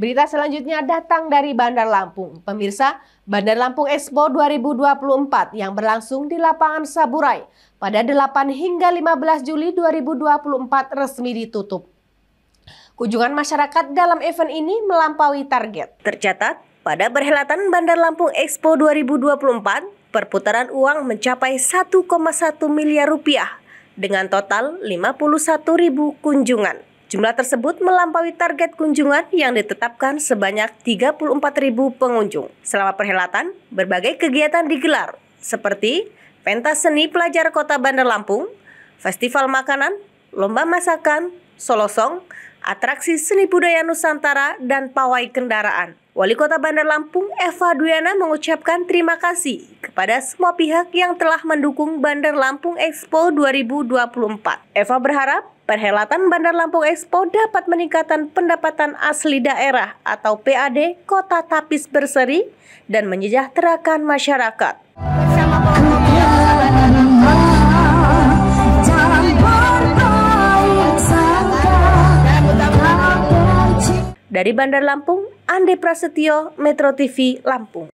Berita selanjutnya datang dari Bandar Lampung. Pemirsa, Bandar Lampung Expo 2024 yang berlangsung di lapangan Saburai pada 8 hingga 15 Juli 2024 resmi ditutup. Kunjungan masyarakat dalam event ini melampaui target. Tercatat, pada perhelatan Bandar Lampung Expo 2024, perputaran uang mencapai 1,1 miliar rupiah dengan total 51 ribu kunjungan. Jumlah tersebut melampaui target kunjungan yang ditetapkan sebanyak 34.000 pengunjung. Selama perhelatan, berbagai kegiatan digelar seperti pentas seni pelajar Kota Bandar Lampung, festival makanan, lomba masakan, solosong, atraksi seni budaya Nusantara, dan pawai kendaraan. Wali Kota Bandar Lampung Eva Duyana mengucapkan terima kasih kepada semua pihak yang telah mendukung Bandar Lampung Expo 2024. Eva berharap perhelatan Bandar Lampung Expo dapat meningkatkan pendapatan asli daerah atau PAD Kota Tapis Berseri dan menyejahterakan masyarakat. Sama Dari Bandar Lampung, Andi Prasetyo, Metro TV, Lampung.